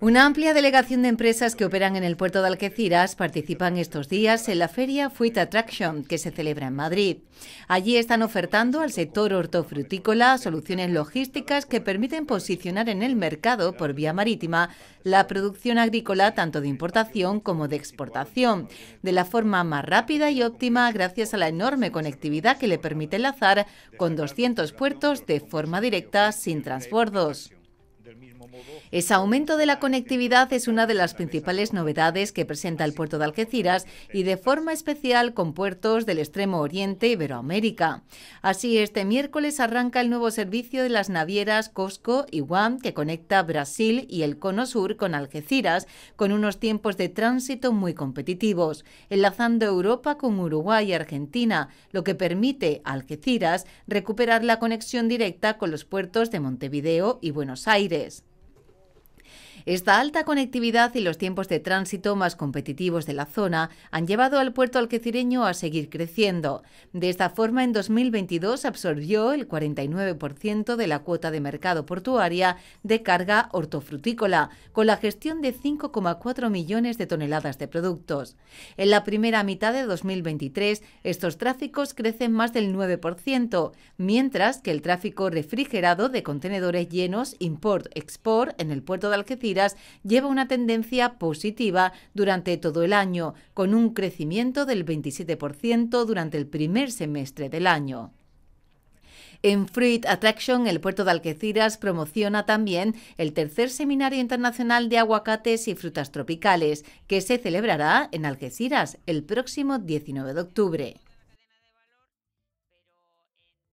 Una amplia delegación de empresas que operan en el puerto de Algeciras participan estos días en la feria Fruit Attraction que se celebra en Madrid. Allí están ofertando al sector hortofrutícola soluciones logísticas que permiten posicionar en el mercado por vía marítima la producción agrícola tanto de importación como de exportación, de la forma más rápida y óptima gracias a la enorme conectividad que le permite enlazar con 200 puertos de forma directa sin transbordos. Ese aumento de la conectividad es una de las principales novedades que presenta el puerto de Algeciras y de forma especial con puertos del extremo oriente Iberoamérica. Así, este miércoles arranca el nuevo servicio de las navieras Cosco y Guam que conecta Brasil y el Cono Sur con Algeciras, con unos tiempos de tránsito muy competitivos, enlazando Europa con Uruguay y Argentina, lo que permite a Algeciras recuperar la conexión directa con los puertos de Montevideo y Buenos Aires. Esta alta conectividad y los tiempos de tránsito más competitivos de la zona han llevado al puerto alquecireño a seguir creciendo. De esta forma, en 2022 absorbió el 49% de la cuota de mercado portuaria de carga hortofrutícola, con la gestión de 5,4 millones de toneladas de productos. En la primera mitad de 2023, estos tráficos crecen más del 9%, mientras que el tráfico refrigerado de contenedores llenos import-export en el puerto de Algeciras lleva una tendencia positiva durante todo el año, con un crecimiento del 27% durante el primer semestre del año. En Fruit Attraction, el puerto de Algeciras promociona también el tercer Seminario Internacional de Aguacates y Frutas Tropicales, que se celebrará en Algeciras el próximo 19 de octubre.